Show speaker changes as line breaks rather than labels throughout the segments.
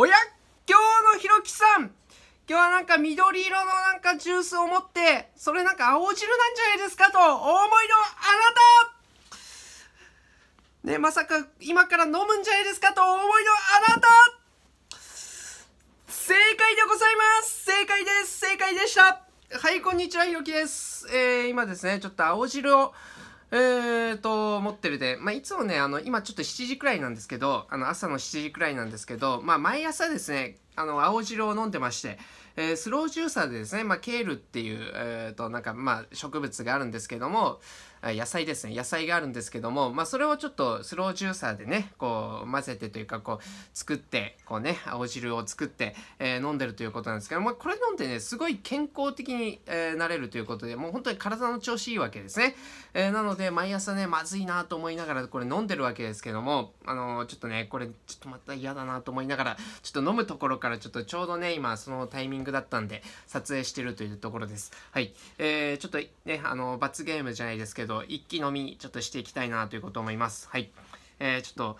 おや今日のひろきさん今日はなんか緑色のなんかジュースを持って、それなんか青汁なんじゃないですかと、お思いのあなたね、まさか今から飲むんじゃないですかと、お思いのあなた正解でございます正解です正解でしたはい、こんにちは、ひろきです。えー、今ですね、ちょっと青汁をえーと、持ってるで、まあ、いつもね、あの、今ちょっと7時くらいなんですけど、あの、朝の7時くらいなんですけど、まあ、毎朝ですね、あの、青汁を飲んでまして、えー、スロージューサーでですね、まあ、ケールっていう、えーと、なんか、まあ、植物があるんですけども、野菜ですね野菜があるんですけども、まあ、それをちょっとスロージューサーでねこう混ぜてというかこう作ってこうね青汁を作って、えー、飲んでるということなんですけど、まあ、これ飲んでねすごい健康的に、えー、なれるということでもう本当に体の調子いいわけですね、えー、なので毎朝ねまずいなと思いながらこれ飲んでるわけですけどもあのちょっとねこれちょっとまた嫌だなと思いながらちょっと飲むところからちょっとちょうどね今そのタイミングだったんで撮影してるというところですはいえー、ちょっとねあの罰ゲームじゃないですけどど、一気飲みちょっとしていきたいなということを思います。はい。えー、ちょっと、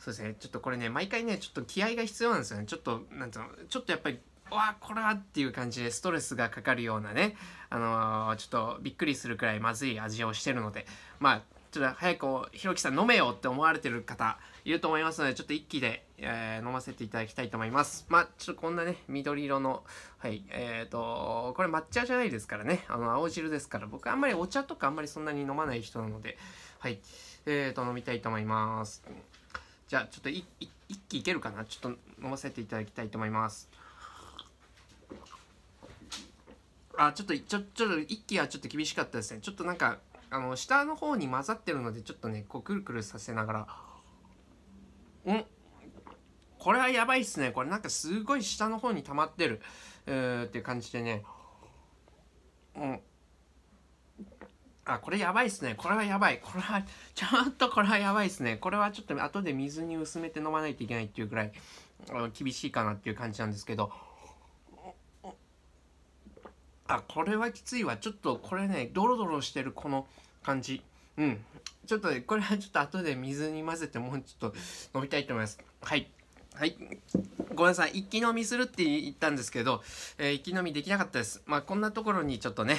そうですね、ちょっとこれね、毎回ね、ちょっと気合が必要なんですよね。ちょっと、なんつうの、ちょっとやっぱり、わあ、これはっていう感じでストレスがかかるようなね、あのー、ちょっとびっくりするくらいまずい味をしてるので、まあ、ちょっと早くひろきさん飲めよって思われてる方いると思いますので、ちょっと一気で、えー、飲ませていただきたいと思います。まあ、ちょっとこんなね、緑色の、はい、えっ、ー、と、これ抹茶じゃないですからね、あの、青汁ですから、僕あんまりお茶とかあんまりそんなに飲まない人なので、はい、えっ、ー、と、飲みたいと思います。じゃあ、ちょっと一気いけるかなちょっと飲ませていただきたいと思います。あ、ちょっと、ちょ、ちょっと、一気はちょっと厳しかったですね。ちょっとなんか、あの下の方に混ざってるのでちょっとねこうくるくるさせながらんこれはやばいっすねこれなんかすごい下の方に溜まってるうっていう感じでねうんあこれやばいっすねこれはやばいこれはちょっとこれはやばいっすねこれはちょっと後で水に薄めて飲まないといけないっていうぐらい厳しいかなっていう感じなんですけどあこれはきついわちょっとこれねドロドロしてるこの感じうんちょっとねこれはちょっと後で水に混ぜてもうちょっと飲みたいと思いますはいはいごめんなさい一気飲みするって言ったんですけど、えー、一気飲みできなかったですまあこんなところにちょっとね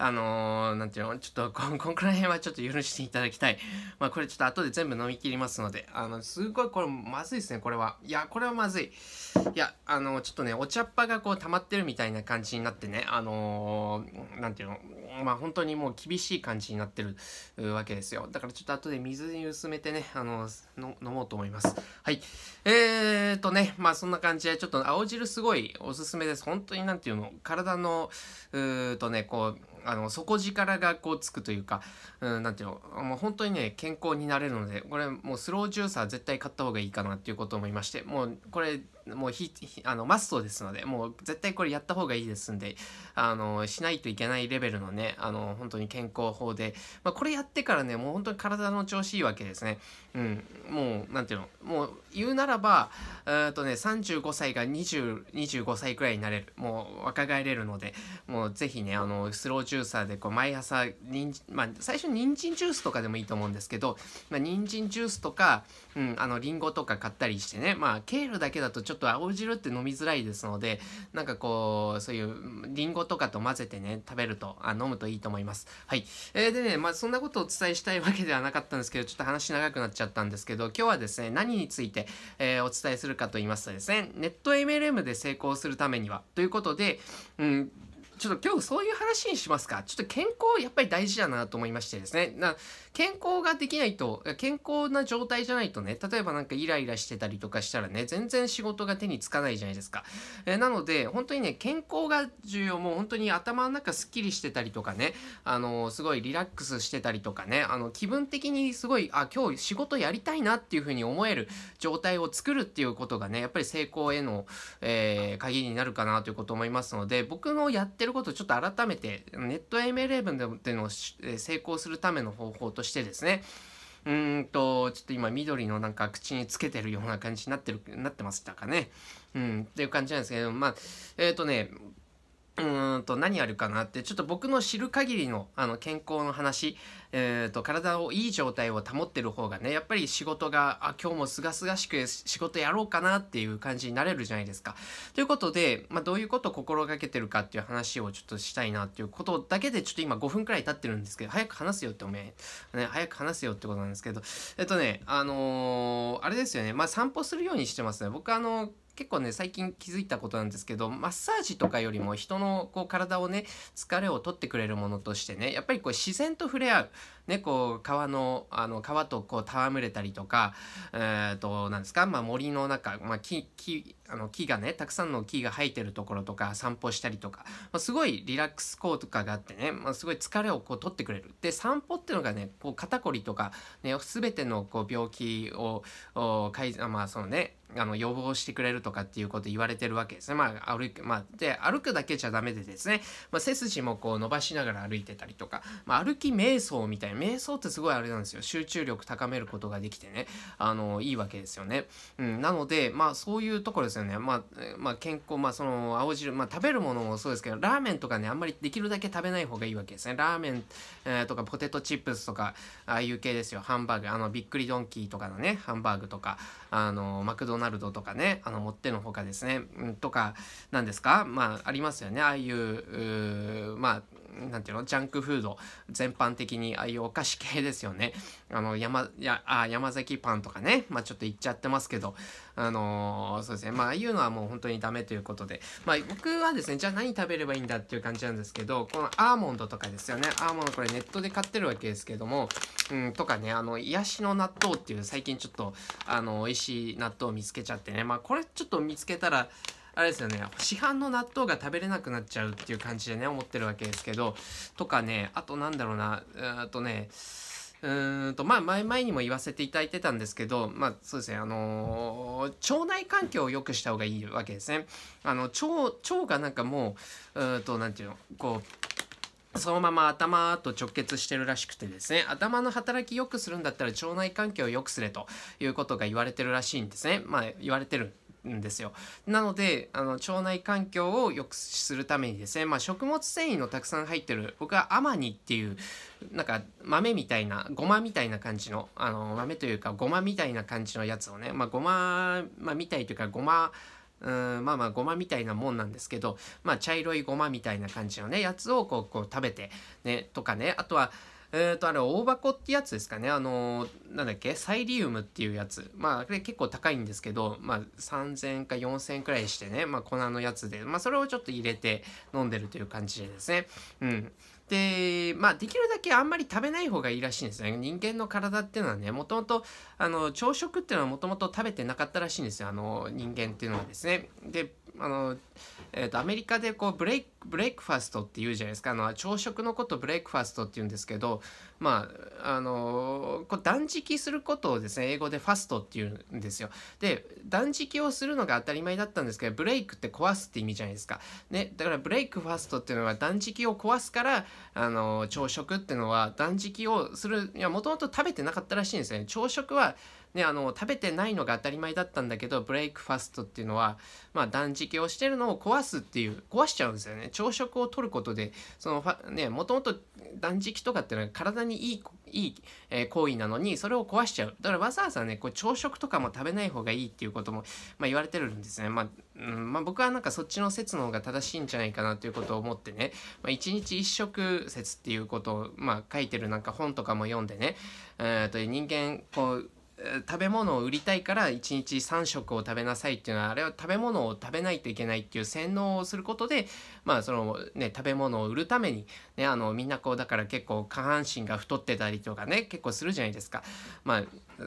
あのー、なんていうの、ちょっとこ、こんくらいはちょっと許していただきたい。まあ、これちょっと後で全部飲み切りますので、あの、すごいこれ、まずいですね、これは。いや、これはまずい。いや、あの、ちょっとね、お茶っ葉がこう、溜まってるみたいな感じになってね、あのー、なんていうの、まあ、本当にもう厳しい感じになってるわけですよ。だからちょっと後で水に薄めてね、あのー、の飲もうと思います。はい。えーとね、まあ、そんな感じで、ちょっと青汁すごいおすすめです。本当になんていうの、体の、うーとね、こう、あの底力がこうつくというか、うん、なんていうのもう本当にね健康になれるのでこれもうスロージューサー絶対買った方がいいかなっていうことを思いましてもうこれもうひあのマストですので、もう絶対これやった方がいいですんで、あの、しないといけないレベルのね、あの、本当に健康法で、まあ、これやってからね、もう本当に体の調子いいわけですね。うん、もう、なんていうの、もう言うならば、えっとね、35歳が20、25歳くらいになれる、もう若返れるので、もうぜひね、あの、スロージューサーで、こう、毎朝、にんまあ、最初に人参ジュースとかでもいいと思うんですけど、まあ、人参ジュースとか、うん、あの、リンゴとか買ったりしてね、まあ、ケールだけだとちょっとっと青汁って飲みづらいですのでなんかこうそういうりんごとかと混ぜてね食べるとあ飲むといいと思いますはい、えー、でねまあそんなことをお伝えしたいわけではなかったんですけどちょっと話長くなっちゃったんですけど今日はですね何について、えー、お伝えするかと言いますとですねネット MLM で成功するためにはということでうんちょっと今日そういう話にしますか。ちょっと健康やっぱり大事だなと思いましてですね。な健康ができないと、健康な状態じゃないとね、例えばなんかイライラしてたりとかしたらね、全然仕事が手につかないじゃないですか。えー、なので、本当にね、健康が重要。もう本当に頭の中すっきりしてたりとかね、あのー、すごいリラックスしてたりとかね、あの、気分的にすごい、あ、今日仕事やりたいなっていうふうに思える状態を作るっていうことがね、やっぱり成功への、えー、鍵になるかなということ思いますので、僕のやってるることをちょっと改めて、ネット M11 でのを成功するための方法としてですね、うんと、ちょっと今緑のなんか口につけてるような感じになってる、なってましたかね。うん、っていう感じなんですけど、まあ、えっ、ー、とね、うんと何やるかなってちょっと僕の知る限りのあの健康の話、えーと、と体をいい状態を保ってる方がねやっぱり仕事があ今日もすがすがしく仕事やろうかなっていう感じになれるじゃないですか。ということで、まあ、どういうことを心がけてるかっていう話をちょっとしたいなっていうことだけでちょっと今5分くらい経ってるんですけど早く話すよっておめえ、ね、早く話すよってことなんですけどえっとねあのー、あれですよねまあ散歩するようにしてますね。僕あのー結構ね最近気づいたことなんですけどマッサージとかよりも人のこう体をね疲れを取ってくれるものとしてねやっぱりこう自然と触れ合う、ね、こう川のあの川とこう戯れたりとか、えー、となですか、まあ、森の中、まあ、木木あの木がねたくさんの木が生えてるところとか散歩したりとか、まあ、すごいリラックス効果があってね、まあ、すごい疲れをこう取ってくれるで散歩っていうのがねこう肩こりとか、ね、全てのこう病気を改善まあそのねあの予防してくれるとかっていうこと言われてるわけですね。まあ歩く、まあ、で歩くだけじゃダメでですね、まあ、背筋もこう伸ばしながら歩いてたりとか、まあ、歩き瞑想みたいな瞑想ってすごいあれなんですよ集中力高めることができてねあのいいわけですよね。うん、なのでまあそういうところですねですよね。まあ、まあ、健康、まあ、その、青汁、まあ、食べるものもそうですけど、ラーメンとかね、あんまりできるだけ食べない方がいいわけですね。ラーメン、えー、とか、ポテトチップスとか、ああいう系ですよ。ハンバーグ、あの、びっくりドンキーとかのね、ハンバーグとか、あの、マクドナルドとかね、あの、持ってのほかですね、うん、とか、なんですかまあ、ありますよね。ああいう、うまあ、なんていうのジャンクフード全般的にああいうお菓子系ですよねあの山やあ山崎パンとかねまあちょっと言っちゃってますけどあのー、そうですねまあああいうのはもう本当にダメということでまあ僕はですねじゃあ何食べればいいんだっていう感じなんですけどこのアーモンドとかですよねアーモンドこれネットで買ってるわけですけどもうんとかねあの癒しの納豆っていう最近ちょっとあの美味しい納豆を見つけちゃってねまあこれちょっと見つけたらあれですよね市販の納豆が食べれなくなっちゃうっていう感じでね思ってるわけですけどとかねあとなんだろうなあとねうんとまあ前々にも言わせていただいてたんですけどまあそうですねあのー、腸内環境を良くした方がいいわけですね。あの腸腸がなんかもううんとなんていうのこうそのまま頭と直結してるらしくてですね頭の働き良くするんだったら腸内環境を良くすれということが言われてるらしいんですねまあ言われてるんですよ。なのであの腸内環境を良くするためにですね、まあ、食物繊維のたくさん入ってる僕はアマニっていうなんか豆みたいなごまみたいな感じのあの豆というかごまみたいな感じのやつをね、まあ、ごま、まあ、みたいというかごまうんまあまあごまみたいなもんなんですけど、まあ、茶色いごまみたいな感じのねやつをこうこう食べてねとかねあとはえっ、ー、と、あれ、大箱ってやつですかね。あのー、なんだっけ、サイリウムっていうやつ。まあ、これ結構高いんですけど、まあ、3000か4000くらいしてね、まあ、粉のやつで、まあ、それをちょっと入れて飲んでるという感じでですね。うん。で、まあ、できるだけあんまり食べない方がいいらしいんですね。人間の体っていうのはね、もともと、あの、朝食っていうのはもともと食べてなかったらしいんですよ。あの、人間っていうのはですね。で、あの、えー、とアメリカでこうブレイクブレイクファストっていうじゃないですかあの朝食のことブレイクファストって言うんですけど、まあ、あのこう断食することをですね英語でファストっていうんですよ。で断食をするのが当たり前だったんですけどブレイクって壊すって意味じゃないですか。ね、だからブレイクファストっていうのは断食を壊すからあの朝食っていうのは断食をするいやもともと食べてなかったらしいんですよね。朝食はね、あの食べてないのが当たり前だったんだけどブレイクファストっていうのは、まあ、断食をしてるのを壊すっていう壊しちゃうんですよね朝食をとることでそのねもともと断食とかっていうのは体にいいいい、えー、行為なのにそれを壊しちゃうだからわざわざねこう朝食とかも食べない方がいいっていうことも、まあ、言われてるんですね、まあうんまあ、僕はなんかそっちの説の方が正しいんじゃないかなということを思ってね、まあ、日一食説っていうことを、まあ、書いてるなんか本とかも読んでね、えー、と人間こう食べ物を売りたいから1日3食を食べなさいっていうのはあれは食べ物を食べないといけないっていう洗脳をすることでまあそのね食べ物を売るためにねあのみんなこうだから結構下半身が太ってたりとかね結構するじゃないですかまあ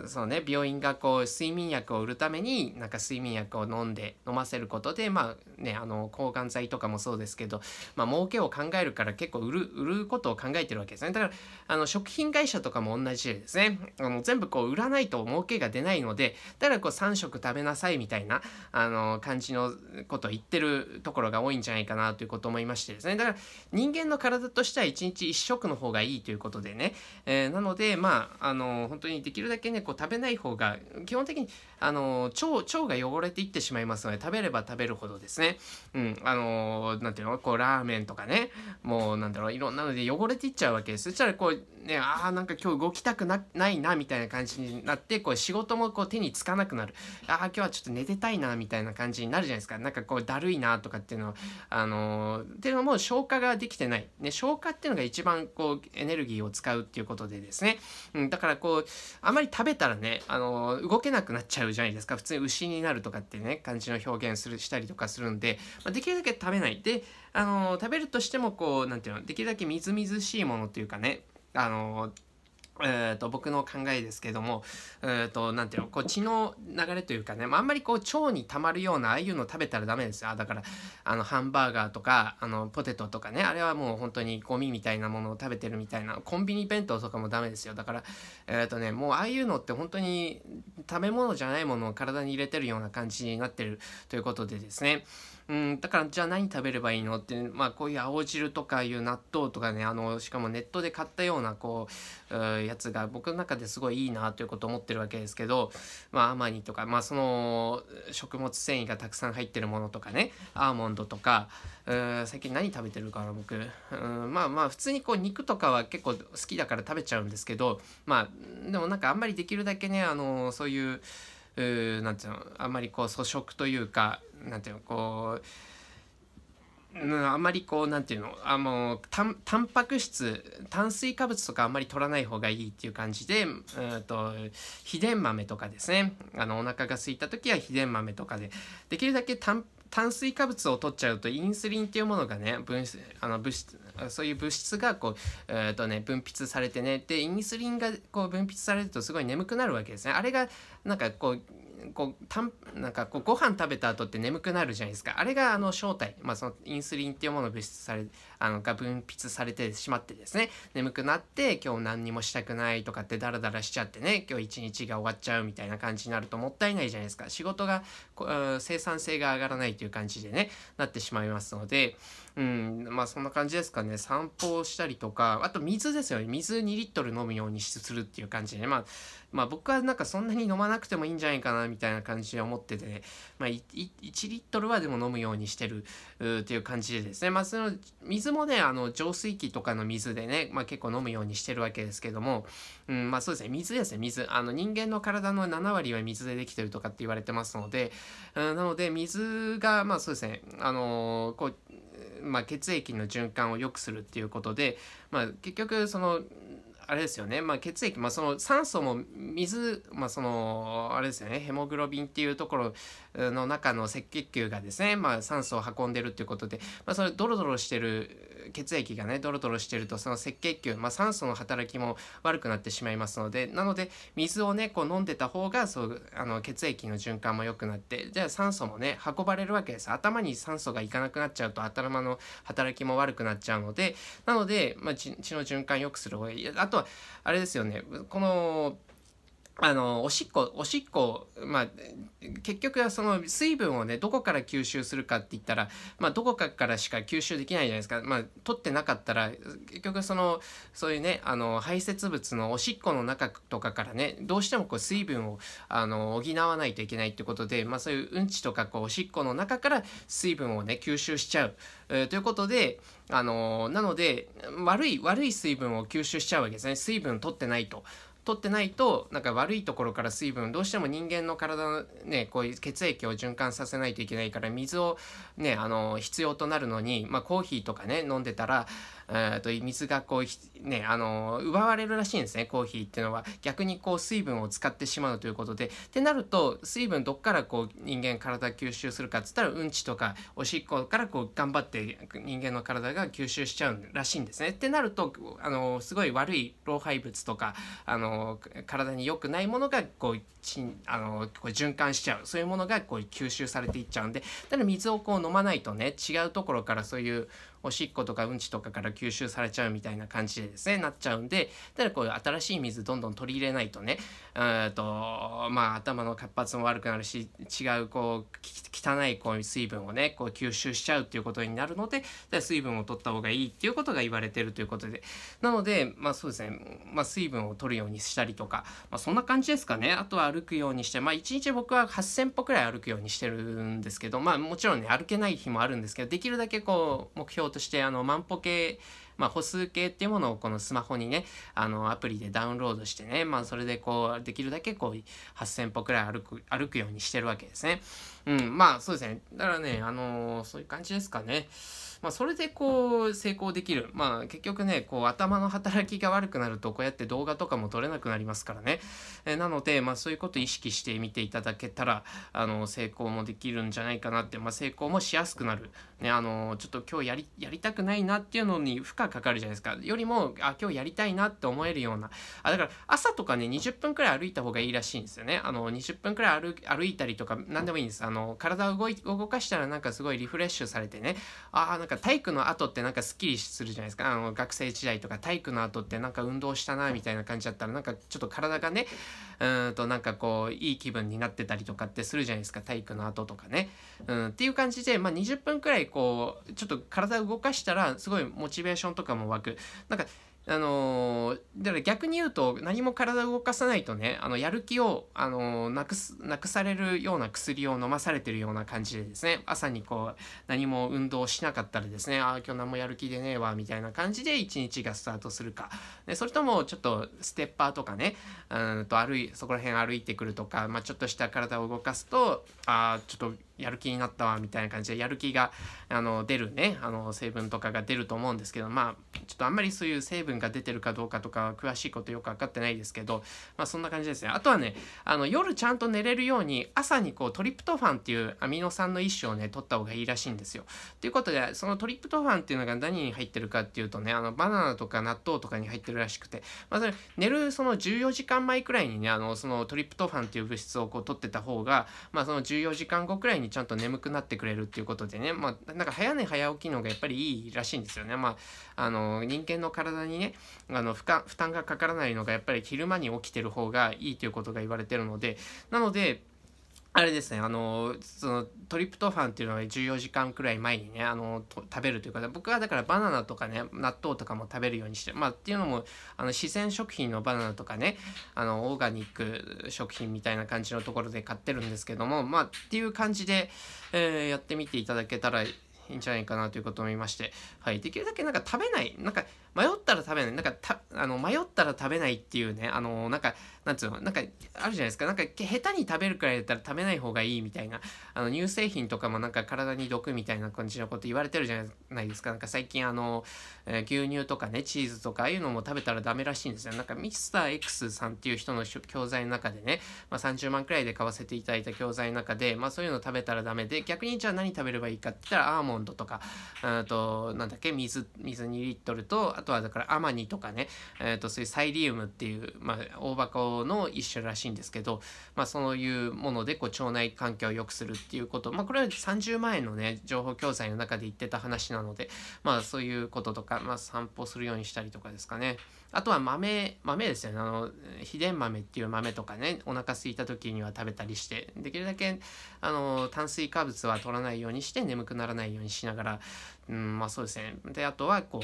そうね病院がこう睡眠薬を売るためになんか睡眠薬を飲んで飲ませることでまあねあの抗がん剤とかもそうですけどまあ儲けを考えるから結構売る売ることを考えてるわけですねだからあの食品会社とかも同じですねあの全部こう売らないと儲けが出ないのでだからこう3食食べなさいみたいなあの感じのことを言ってるところが多いんじゃないかなということを思いましてですねだから人間の体としては1日1食の方がいいということでね、えー、なのでまああの本当にできるだけね猫食べない方が基本的にあの腸腸が汚れていってしまいますので食べれば食べるほどですねうんあの何ていうのこうラーメンとかねもうなんだろういろんなので汚れていっちゃうわけですそしたらこうねああなんか今日動きたくないなみたいな感じになってこう仕事もこう手につかなくなるああ今日はちょっと寝てたいなみたいな感じになるじゃないですかなんかこうだるいなとかっていうのはあのっていうのも消化ができてない、ね、消化っていうのが一番こうエネルギーを使うっていうことでですね、うん、だからこうあまり食べべたらね、あの動けなくなっちゃうじゃないですか。普通に牛になるとかってね、感じの表現するしたりとかするんで、まあ、できるだけ食べない。で、あの食べるとしてもこう、なんていうの、できるだけみずみずしいものというかね、あのえーと、僕の考えですけども、えーと、とていうのこう血の流れというかね、まあ、あんまりこう腸にたまるようなああいうの食べたらダメですよだからあのハンバーガーとかあのポテトとかねあれはもう本当にゴミみたいなものを食べてるみたいなコンビニ弁当とかもダメですよだからえっ、ー、とねもうああいうのって本当に食べ物じゃないものを体に入れてるような感じになってるということでですねうん、だからじゃあ何食べればいいのって、まあ、こういう青汁とかいう納豆とかねあのしかもネットで買ったようなこうやつが僕の中ですごいいいなということを思ってるわけですけど、まあ、アマニとか、まあ、その食物繊維がたくさん入ってるものとかねアーモンドとかう最近何食べてるかな僕うんまあまあ普通にこう肉とかは結構好きだから食べちゃうんですけどまあでもなんかあんまりできるだけねあのそういううなんていうのあんまりこう粗食というかなんていうのこううん、あんまりこうなんていうのあのたんタンパク質炭水化物とかあんまり取らない方がいいっていう感じでうと秘伝豆とかですねあのお腹が空いた時は秘伝豆とかでできるだけ炭炭水化物を取っちゃうとインスリンっていうものがね分あの物質そういう物質がこう、えーとね、分泌されてねでインスリンがこう分泌されるとすごい眠くなるわけですねあれがなんかこうこうたんなんかこうご飯食べた後って眠くなるじゃないですかあれがあの正体、まあ、そのインスリンっていうものを物質されあのが分泌されてしまってですね眠くなって今日何にもしたくないとかってダラダラしちゃってね今日一日が終わっちゃうみたいな感じになるともったいないじゃないですか仕事が生産性が上がらないという感じでねなってしまいますのでうんまあそんな感じですかね散歩をしたりとかあと水ですよね水2リットル飲むようにするっていう感じでねまあまあ僕はなんかそんなに飲まなくてもいいんじゃないかなみたいな感じで思ってて、ね、まあ、1リットルはでも飲むようにしてるっていう感じでですねまあその水もね、あの、浄水器とかの水でね、まあ、結構飲むようにしてるわけですけども、うん、まあそうですね、水ですね、水。あの、人間の体の7割は水でできてるとかって言われてますので、うん、なので、水が、まあそうですね、あのー、こう、まあ、血液の循環を良くするっていうことで、まあ、結局そのあれですよね、まあ、血液、まあ、その酸素も水、まあ、そのあれですよねヘモグロビンっていうところの中の赤血球がですね、まあ、酸素を運んでるっていうことで、まあ、それドロドロしてる血液がねドロドロしてるとその赤血球、まあ、酸素の働きも悪くなってしまいますのでなので水をねこう飲んでた方がそうあの血液の循環も良くなってじゃあ酸素もね運ばれるわけです頭に酸素がいかなくなっちゃうと頭の働きも悪くなっちゃうのでなので、まあ、血の循環良くする方がいいあとはあれですよねこのあのおしっこおしっこまあ結局はその水分をねどこから吸収するかって言ったらまあどこかからしか吸収できないじゃないですかまあ取ってなかったら結局そのそういうねあの排泄物のおしっこの中とかからねどうしてもこう水分をあの補わないといけないってことでまあそういううんちとかこうおしっこの中から水分をね吸収しちゃう、えー、ということであのなので悪い悪い水分を吸収しちゃうわけですね水分取ってないと。取ってないとなんか悪いところから水分どうしても人間の体のねこういう血液を循環させないといけないから水をねあの必要となるのに、まあ、コーヒーとかね飲んでたらえと水がこうねあの奪われるらしいんですねコーヒーっていうのは逆にこう水分を使ってしまうということでってなると水分どっからこう人間体吸収するかっつったらうんちとかおしっこからこう頑張って人間の体が吸収しちゃうらしいんですねってなるとあのすごい悪い老廃物とかあの体に良くないものがこうちあのこう循環しちゃうそういうものがこう吸収されていっちゃうんでだから水をこう飲まないとね違うところからそういうおしっことかうんちとかから吸収されちゃうみたいな感じでですねなっちゃうんでただこういう新しい水どんどん取り入れないとねえっとまあ頭の活発も悪くなるし違うこう汚いこう水分をねこう吸収しちゃうっていうことになるので水分を取った方がいいっていうことが言われてるということでなのでまあそうですね、まあ、水分を取るようにしたりとか、まあ、そんな感じですかねあとは歩くようにしてまあ1日僕は8,000歩くらい歩くようにしてるんですけどまあもちろんね歩けない日もあるんですけどできるだけこう目標としてあの万歩計まあ、歩数計っていうものをこのスマホにね、あの、アプリでダウンロードしてね、まあ、それでこう、できるだけこう、8000歩くらい歩く、歩くようにしてるわけですね。うん、まあそうですね。だからね、あのー、そういう感じですかね。まあそれでこう成功できる。まあ結局ね、こう頭の働きが悪くなるとこうやって動画とかも撮れなくなりますからね。えなので、まあそういうこと意識してみていただけたら、あの成功もできるんじゃないかなって、まあ成功もしやすくなる。ね、あのー、ちょっと今日やり、やりたくないなっていうのに負荷かかるじゃないですか。よりも、あ、今日やりたいなって思えるような。あ、だから朝とかね、20分くらい歩いた方がいいらしいんですよね。あの、20分くらい歩いたりとか、なんでもいいんです。ああの体を動い動かしたらなんかすごいリフレッシュされてねああなんか体育の後ってなんかすっきりするじゃないですかあの学生時代とか体育の後ってなんか運動したなみたいな感じだったらなんかちょっと体がねうんとなんかこういい気分になってたりとかってするじゃないですか体育の後とかね、うん、っていう感じで、まあ、20分くらいこうちょっと体を動かしたらすごいモチベーションとかも湧くなんかあのだから逆に言うと何も体を動かさないとねあのやる気を、あのなくすなくされるような薬を飲まされてるような感じでですね朝にこう何も運動しなかったらですねああ今日何もやる気でねえわみたいな感じで一日がスタートするかでそれともちょっとステッパーとかねうんと歩いそこら辺歩いてくるとか、まあ、ちょっとした体を動かすとああちょっとやる気になったわみたいな感じでやる気があの出るねあの成分とかが出ると思うんですけどまあちょっとあんまりそういう成分が出てるかどうかとか詳しいことよく分かってないですけどまあそんな感じですねあとはねあの夜ちゃんと寝れるように朝にこうトリプトファンっていうアミノ酸の一種をね取った方がいいらしいんですよということでそのトリプトファンっていうのが何に入ってるかっていうとねあのバナナとか納豆とかに入ってるらしくて、まあ、それ寝るその14時間前くらいにねあのそのトリプトファンっていう物質をこう取ってた方がまあその14時間後くらいにちゃんと眠くなってくれるっていうことでね、まあ、なんか早寝早起きのがやっぱりいいらしいんですよね。まあ、あの、人間の体にね、あの負荷、負担がかからないのがやっぱり昼間に起きてる方がいいということが言われてるので、なので、あれですねあのそのトリプトファンっていうのは14時間くらい前にねあの食べるというか僕はだからバナナとかね納豆とかも食べるようにしてまあっていうのもあの自然食品のバナナとかねあのオーガニック食品みたいな感じのところで買ってるんですけどもまあっていう感じで、えー、やってみていただけたらいいんじゃないかなということを見ましてはい、できるだけなんか食べない、なんか迷ったら食べない、なんかたあの迷ったら食べないっていうね、あのなんか、なんつうの、なんかあるじゃないですか、なんか下手に食べるくらいだったら食べない方がいいみたいな、あの乳製品とかもなんか体に毒みたいな感じのこと言われてるじゃないですか、なんか最近あの、えー、牛乳とかね、チーズとか、ああいうのも食べたらダメらしいんですよ。なんかミスター X さんっていう人の教材の中でね、まあ、30万くらいで買わせていただいた教材の中で、まあそういうの食べたらダメで、逆にじゃあ何食べればいいかって言ったら、アーモンドとか、うんと、なんだけ水水2リットルとあとはだからアマニとかね、えー、とそういうサイリウムっていう、まあ、大箱の一種らしいんですけど、まあ、そういうものでこう腸内環境を良くするっていうこと、まあ、これは30万円のね情報教材の中で言ってた話なので、まあ、そういうこととか、まあ、散歩するようにしたりとかですかね。あとは豆、豆ですよね。あの、秘伝豆っていう豆とかね、お腹すいた時には食べたりして、できるだけ、あの、炭水化物は取らないようにして、眠くならないようにしながら、うん、まあそうですね。で、あとは、こ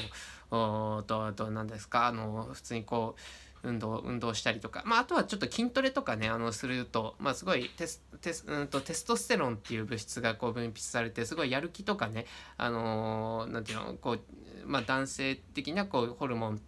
う、おと、あと、何ですか、あの、普通にこう、運動、運動したりとか、まあ、あとはちょっと筋トレとかね、あの、すると、まあ、すごいテス、テス、うんと、テストステロンっていう物質がこう分泌されて、すごいやる気とかね、あのなんていうの、こう、まあ、男性的なこう、ホルモン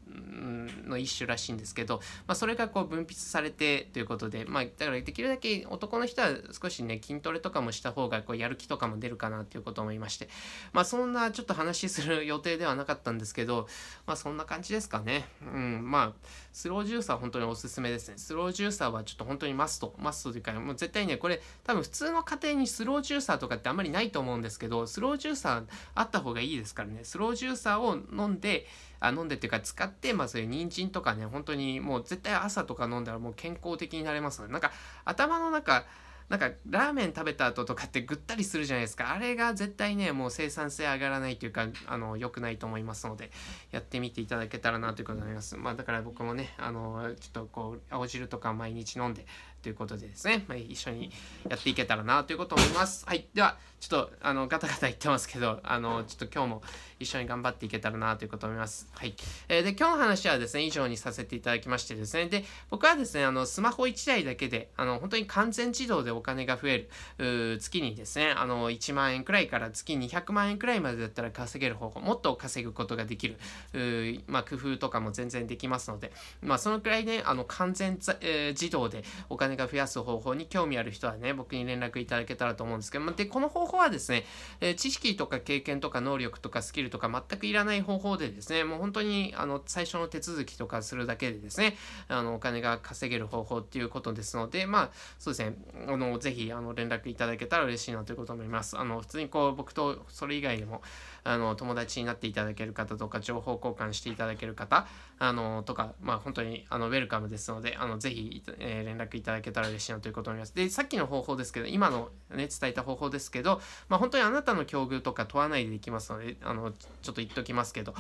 の一種らしいんですけど、まあ、それがこう分泌されてということで、まあ、だからできるだけ男の人は少しね筋トレとかもした方がこうやる気とかも出るかなということを思いまして、まあ、そんなちょっと話する予定ではなかったんですけど、まあ、そんな感じですかね、うん、まあスロージューサー本当におすすめですねスロージューサーはちょっと本当にマストマストというかもう絶対ねこれ多分普通の家庭にスロージューサーとかってあんまりないと思うんですけどスロージューサーあった方がいいですからねスロージューサーを飲んであ飲んでっていうか使って、まあそういう人参とかね、本当にもう絶対朝とか飲んだらもう健康的になれますので、なんか頭の中、なんかラーメン食べた後とかってぐったりするじゃないですかあれが絶対ねもう生産性上がらないというかあの良くないと思いますのでやってみていただけたらなということになりますまあだから僕もねあのちょっとこう青汁とか毎日飲んでということでですね、まあ、一緒にやっていけたらなということを思いますはいではちょっとあのガタガタ言ってますけどあのちょっと今日も一緒に頑張っていけたらなということを思いますはい、えー、で今日の話はですね以上にさせていただきましてですねで僕はですねあのスマホ1台だけであの本当に完全自動でお金が増える、月にですね、あの、1万円くらいから月200万円くらいまでだったら稼げる方法、もっと稼ぐことができる、まあ、工夫とかも全然できますので、まあ、そのくらいね、あの、完全、えー、自動でお金が増やす方法に興味ある人はね、僕に連絡いただけたらと思うんですけど、まあ、で、この方法はですね、えー、知識とか経験とか能力とかスキルとか全くいらない方法でですね、もう本当に、あの、最初の手続きとかするだけでですね、あの、お金が稼げる方法っていうことですので、まあ、そうですね、あの、ぜひあの連絡いただけたら嬉しいなということを思います。あの普通にこう僕とそれ以外でもあの友達になっていただける方とか情報交換していただける方あのとか、まあ、本当にあのウェルカムですのであのぜひ、えー、連絡いただけたら嬉しいなということになります。でさっきの方法ですけど今の、ね、伝えた方法ですけど、まあ、本当にあなたの境遇とか問わないでできますのであのちょっと言っときますけど、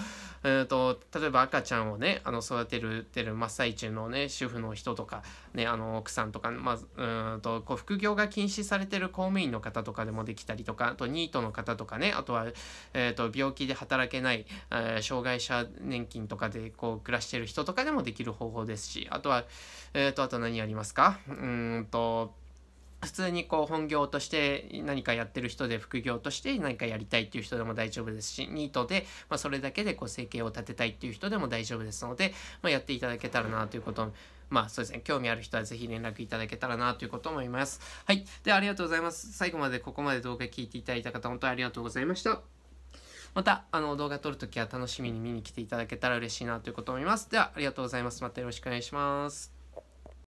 えーと、と例えば赤ちゃんをねあの育てるてる真っ最中のね主婦の人とか、ね、あの奥さんとか、まあ、うんとこう副業が禁止されてる公務員の方とかでもできたりとかあとニートの方とかねあとは、えーえーと、病気で働けない、えー、障害者年金とかでこう暮らしてる人とかでもできる方法ですしあとは、えーと、あと何やりますかうんと普通にこう本業として何かやってる人で副業として何かやりたいっていう人でも大丈夫ですし、ニートで、まあ、それだけでこう生計を立てたいっていう人でも大丈夫ですので、まあ、やっていただけたらなということをまあそうですね、興味ある人はぜひ連絡いただけたらなということを思います。はい。で、ありがとうございます。最後までここまで動画聞いていただいた方、本当にありがとうございました。また、あの、動画撮るときは楽しみに見に来ていただけたら嬉しいなということを思います。では、ありがとうございます。またよろしくお願いします。